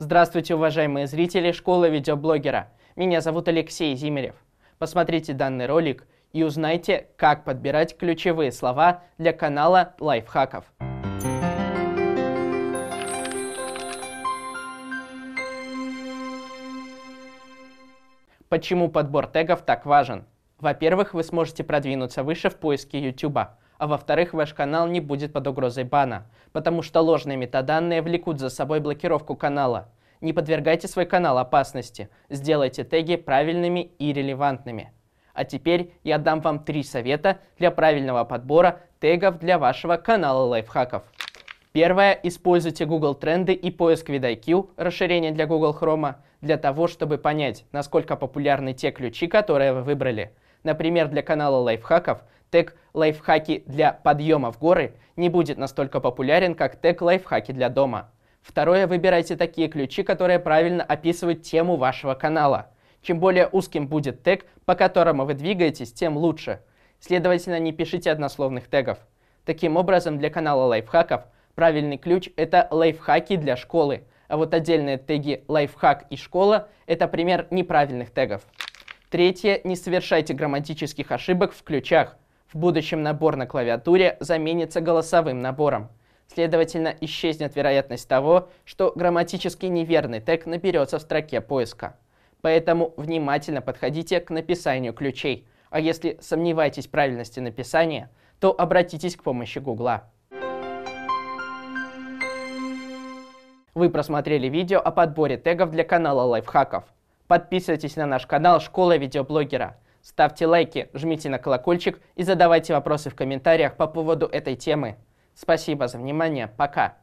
Здравствуйте, уважаемые зрители школы видеоблогера. Меня зовут Алексей Зимерев. Посмотрите данный ролик и узнайте, как подбирать ключевые слова для канала лайфхаков. Почему подбор тегов так важен? Во-первых, вы сможете продвинуться выше в поиске YouTube а во-вторых, ваш канал не будет под угрозой бана, потому что ложные метаданные влекут за собой блокировку канала. Не подвергайте свой канал опасности, сделайте теги правильными и релевантными. А теперь я дам вам три совета для правильного подбора тегов для вашего канала лайфхаков. Первое. Используйте Google Тренды и поиск VidIQ, расширение для Google Chrome, для того, чтобы понять, насколько популярны те ключи, которые вы выбрали – Например, для канала лайфхаков тег «Лайфхаки для подъема в горы» не будет настолько популярен, как тег «Лайфхаки для дома». Второе, выбирайте такие ключи, которые правильно описывают тему вашего канала. Чем более узким будет тег, по которому вы двигаетесь, тем лучше. Следовательно, не пишите однословных тегов. Таким образом, для канала лайфхаков правильный ключ – это лайфхаки для школы, а вот отдельные теги «лайфхак» и «школа» – это пример неправильных тегов. Третье, не совершайте грамматических ошибок в ключах. В будущем набор на клавиатуре заменится голосовым набором. Следовательно, исчезнет вероятность того, что грамматически неверный тег наберется в строке поиска. Поэтому внимательно подходите к написанию ключей, а если сомневаетесь в правильности написания, то обратитесь к помощи Гугла. Вы просмотрели видео о подборе тегов для канала лайфхаков – Подписывайтесь на наш канал «Школа видеоблогера». Ставьте лайки, жмите на колокольчик и задавайте вопросы в комментариях по поводу этой темы. Спасибо за внимание, пока!